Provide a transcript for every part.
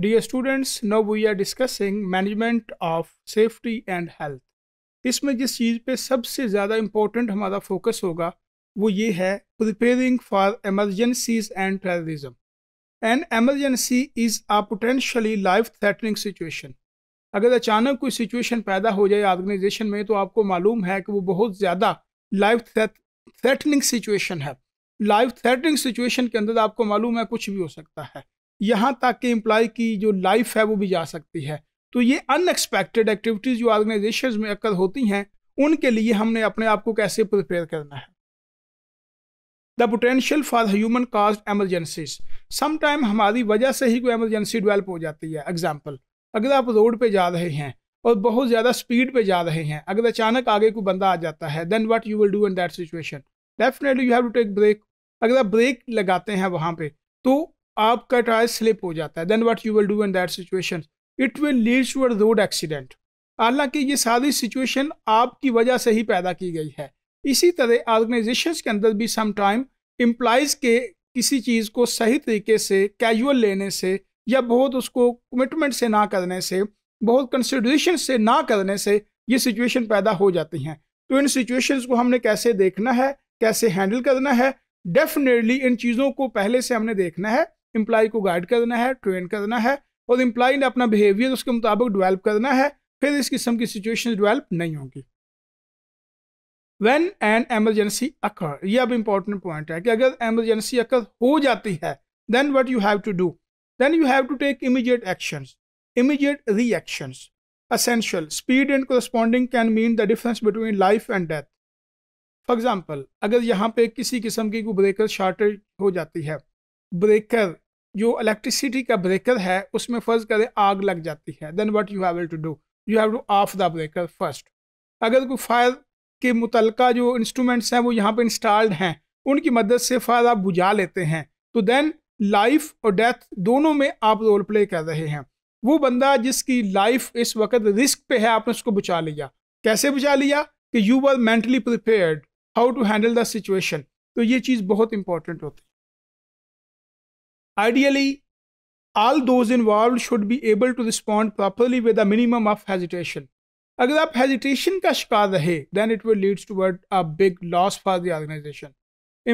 Dear students now we are discussing management of safety and health इसमें जिस चीज़ पे सबसे ज़्यादा इम्पोर्टेंट हमारा फोकस होगा वो ये है preparing for emergencies and terrorism and emergency is a potentially life threatening situation अगर अचानक कोई सिचुएशन पैदा हो जाए ऑर्गेनाइजेशन में तो आपको मालूम है कि वो बहुत ज़्यादा लाइफ थ्रेटनिंग सिचुएशन है लाइफ थ्रेटनिंग सिचुएशन के अंदर आपको मालूम है कुछ भी हो सकता है यहाँ तक कि एम्प्लॉय की जो लाइफ है वो भी जा सकती है तो ये अनएक्सपेक्टेड एक्टिविटीज़ जो ऑर्गेनाइजेशन में अक्ल होती हैं उनके लिए हमने अपने आप को कैसे प्रिपेयर करना है the potential for human caused emergencies समाइम हमारी वजह से ही कोई एमरजेंसी डिवेल्प हो जाती है एग्जाम्पल अगर आप रोड पर जा रहे हैं और बहुत ज़्यादा स्पीड पर जा रहे हैं अगर अचानक आगे कोई बंदा आ जाता है then what you will do in that situation definitely you have to take break अगर आप ब्रेक लगाते हैं वहाँ पे तो आपका टायर स्लिप हो जाता है then what you will do in that situation it will lead to uh road accident हालांकि ये सारी सिचुएशन आपकी वजह से ही पैदा की गई है इसी तरह ऑर्गेनाइजेशन के अंदर भी सम टाइम एम्प्लाइज के किसी चीज़ को सही तरीके से कैजुअल लेने से या बहुत उसको कमिटमेंट से ना करने से बहुत कंसिड्रेशन से ना करने से ये सिचुएशन पैदा हो जाती हैं तो इन सिचुएशंस को हमने कैसे देखना है कैसे हैंडल करना है डेफिनेटली इन चीज़ों को पहले से हमने देखना है इम्प्लाई को गाइड करना है ट्रेन करना है और इम्प्लाई ने अपना बिहेवियर उसके मुताबिक डिवेल्प करना है फिर इस किस्म की सिचुएशन डिवेल्प नहीं होंगी वेन एन एमरजेंसी अकर यह अब इम्पॉर्टेंट पॉइंट है कि अगर एमरजेंसी अकर हो जाती है then what you have to do then you have to take immediate action immediate reactions essential speed and corresponding can mean the difference between life and death for example अगर यहाँ पे किसी किस्म की कोई ब्रेकर शॉर्टेज हो जाती है ब्रेकर जो इलेक्ट्रिसिटी का ब्रेकर है उसमें फ़र्ज़ करें आग लग जाती है then what you have to do you have to off the breaker first अगर कोई फायर के मुतल जो इंस्ट्रूमेंट्स हैं वो यहाँ पर इंस्टॉल्ड हैं उनकी मदद से फायर आप बुझा लेते हैं तो देन लाइफ और डेथ दोनों में आप रोल प्ले कर रहे हैं वो बंदा जिसकी लाइफ इस वक्त रिस्क पे है आपने उसको बचा लिया कैसे बचा लिया कि you are mentally prepared how to handle the situation तो ये चीज़ बहुत इंपॉर्टेंट होती है Ideally, all those involved should be able to respond properly with a minimum of hesitation. अगर आप हेजिटेशन का शिकार रहे then it will leads word a big loss for the organization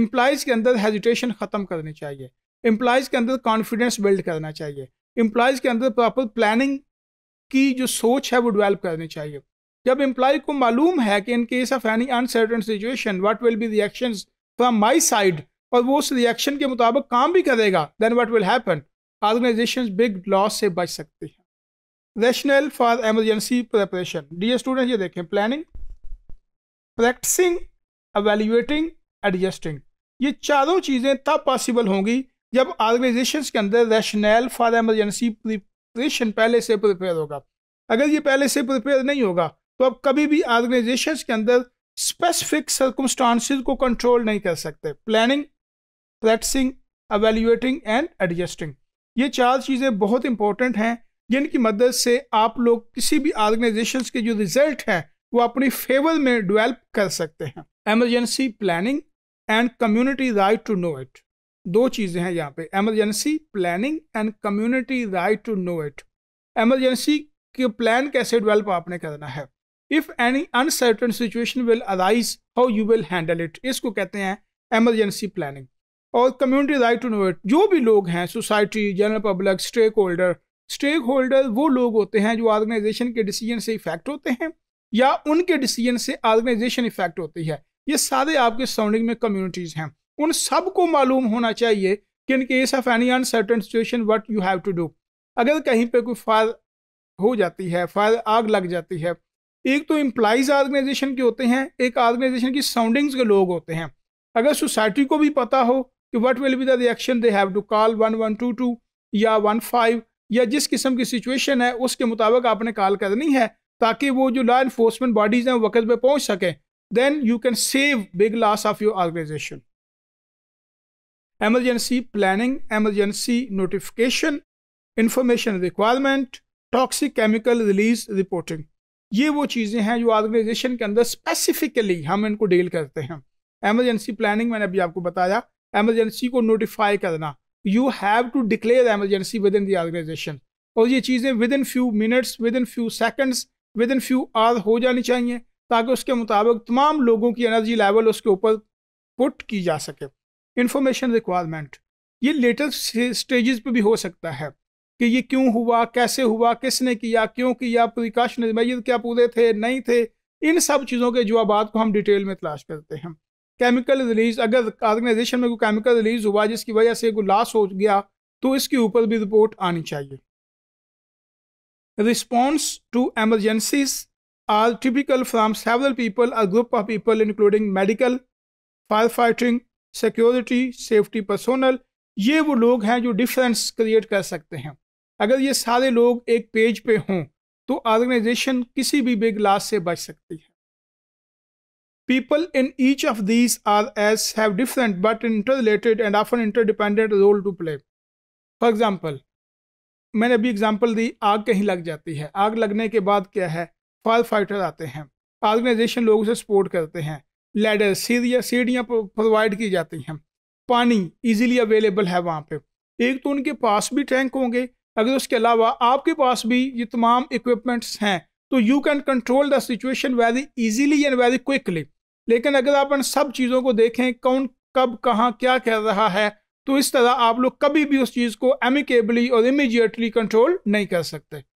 employees के अंदर हेजिटेशन ख़त्म करनी चाहिए एम्प्लाइज के अंदर कॉन्फिडेंस बिल्ड करना चाहिए एम्प्लाइज के अंदर प्रॉपर प्लानिंग की जो सोच है वो डिवेल्प करनी चाहिए जब एम्प्लॉय को मालूम है कि in case of any uncertain situation what will be reaction from my side और वो उस रिएक्शन के मुताबिक काम भी करेगा then what will happen organization big loss से बच सकते हैं rational for emergency preparation the student ये देखें प्लानिंग प्रैक्टिसिंग एवेल्यूएटिंग एडजस्टिंग ये चारों चीज़ें तब पॉसिबल होंगी जब ऑर्गेनाइजेशन के अंदर रेशनल फॉर एमरजेंसी प्रिपरेशन पहले से प्रिपेयर होगा अगर ये पहले से प्रिपेयर नहीं होगा तो आप कभी भी ऑर्गेनाइजेशन के अंदर स्पेसिफिक सर्कमस्टांसिस को कंट्रोल नहीं कर सकते planning flexing evaluating and adjusting ये चार चीज़ें बहुत इंपॉर्टेंट हैं जिनकी मदद से आप लोग किसी भी ऑर्गेनाइजेशन के जो रिजल्ट हैं वो अपनी फेवर में डिवेल्प कर सकते हैं emergency planning and community right to know it दो चीज़ें हैं यहाँ पे emergency planning and community right to know it emergency के प्लान कैसे डिवेल्प आपने करना है if any uncertain situation will arise how you will handle it इसको कहते हैं एमरजेंसी प्लानिंग और कम्युनिटी राइट टू इट जो भी लोग हैं society general public stakeholder stakeholder वो लोग होते हैं जो ऑर्गेनाइजेशन के डिसीजन से इफेक्ट होते हैं या उनके डिसीजन से ऑर्गेनाइजेशन इफेक्ट होती है ये सारे आपके सराउंडिंग में कम्युनिटीज़ हैं उन सबको मालूम होना चाहिए कि in case of any uncertain situation what you have to do अगर कहीं पर कोई फायर हो जाती है फायर आग लग जाती है एक तो इम्प्लाइज ऑर्गेनाइजेशन के होते हैं एक ऑर्गेनाइजेशन की साउंडिंग्स के लोग होते हैं अगर सोसाइटी को भी पता हो कि what will be the reaction they have to call one one two two या वन फाइव या जिस किस्म की सिचुएशन है उसके मुताबिक आपने कॉल करनी है ताकि वो जो लॉ इन्फोर्समेंट बॉडीज़ हैं वक्त पर पहुँच सकें then you can save big loss of your organization emergency planning emergency notification information requirement toxic chemical release reporting ये वो चीज़ें हैं जो ऑर्गेनाइजेशन के अंदर स्पेसिफिकली हम इनको डील करते हैं एमरजेंसी प्लानिंग मैंने अभी आपको बताया एमरजेंसी को नोटिफाई करना you have to declare emergency within the organization और ये चीज़ें within few minutes within few seconds within few hour हो जानी चाहिए ताकि उसके मुताबिक तमाम लोगों की एनर्जी लेवल उसके ऊपर पुट की जा सके इंफॉर्मेशन रिक्वायरमेंट ये लेटर स्टेजेस पे भी हो सकता है कि ये क्यों हुआ कैसे हुआ किसने किया क्यों किया प्रिकॉशनरी मैय क्या पूरे थे नहीं थे इन सब चीज़ों के जवाब को हम डिटेल में तलाश करते हैं केमिकल रिलीज अगर ऑर्गेनाइजेशन में कोई केमिकल रिलीज हुआ जिसकी वजह से कोई लॉस हो गया तो इसके ऊपर भी रिपोर्ट आनी चाहिए response to emergencies are typical from several people or group of people including medical fire fighting security safety personnel ये वो लोग हैं जो डिफरेंस क्रिएट कर सकते हैं अगर ये सारे लोग एक पेज पे हों तो ऑर्गेनाइजेशन किसी भी बिग लॉस से बच सकती है People in each of these RS have different but interrelated and often interdependent role to play. For example, मैंने अभी एग्जाम्पल दी आग कहीं लग जाती है आग लगने के बाद क्या है फायर फाइटर आते हैं ऑर्गेनाइजेशन लोगों से सपोर्ट करते हैं लेडर सीढ़ियाँ सीढ़ियाँ प्रोवाइड की जाती हैं पानी इजीली अवेलेबल है वहाँ पे एक तो उनके पास भी टैंक होंगे अगर उसके अलावा आपके पास भी ये तमाम इक्विपमेंट्स हैं तो you can control the situation very easily and very quickly लेकिन अगर आप इन सब चीज़ों को देखें कौन कब कहाँ क्या कह रहा है तो इस तरह आप लोग कभी भी उस चीज़ को एमिकेबली और इमीजिएटली कंट्रोल नहीं कर सकते